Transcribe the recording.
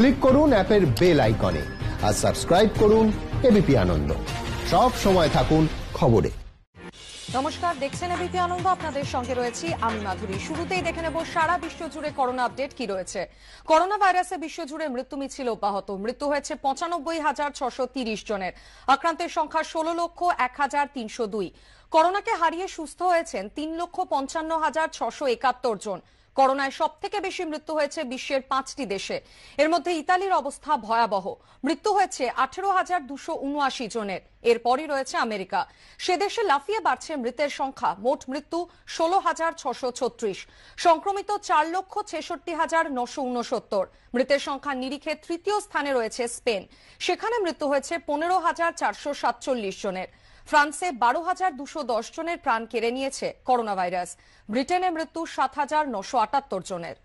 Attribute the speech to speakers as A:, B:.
A: click করুন অ্যাপের bell আইকনে আর সাবস্ক্রাইব করুন এবিপি আনন্দ সব সময় থাকুন খবরে
B: নমস্কার দেখছেন এবিপি আনন্দ আপনাদের সঙ্গে রয়েছি আমি মাধুরী শুরুতেই দেখে নেব সারা বিশ্ব জুড়ে করোনা আপডেট কি রয়েছে করোনা ভাইরাসে বিশ্ব জুড়ে মৃত্যু মিছিল অব্যাহত মৃত্যু হয়েছে পঁচানব্বই হাজার ছশো তিরিশ জনের আক্রান্তের সংখ্যা ষোলো লক্ষ এক হাজার তিনশো দুই করোনাকে হারিয়ে সুস্থ হয়েছেন তিন লক্ষ পঞ্চান্ন হাজার ছশো একাত্তর জন করোনায় সব থেকে বেশি মৃত্যু হয়েছে বিশ্বের পাঁচটি দেশে এর মধ্যে ইতালির অবস্থা ভয়াবহ মৃত্যু হয়েছে আঠেরো হাজার দুশো উনআশি জনের এরপরই রয়েছে আমেরিকা সে দেশে লাফিয়ে বাড়ছে মৃতের সংখ্যা মোট মৃত্যু ষোলো হাজার ছশো ছত্রিশ সংক্রমিত চার লক্ষ ছেষট্টি হাজার নশো উনসত্তর মৃতের সংখ্যা নিরিখে তৃতীয় স্থানে রয়েছে স্পেন সেখানে মৃত্যু হয়েছে পনেরো হাজার চারশো সাতচল্লিশ জনের ফ্রান্সে বারো হাজার দুশো দশ জনের প্রাণ কেড়ে নিয়েছে করোনা ভাইরাস ব্রিটেনে মৃত্যু সাত হাজার নশো আটাত্তর জনের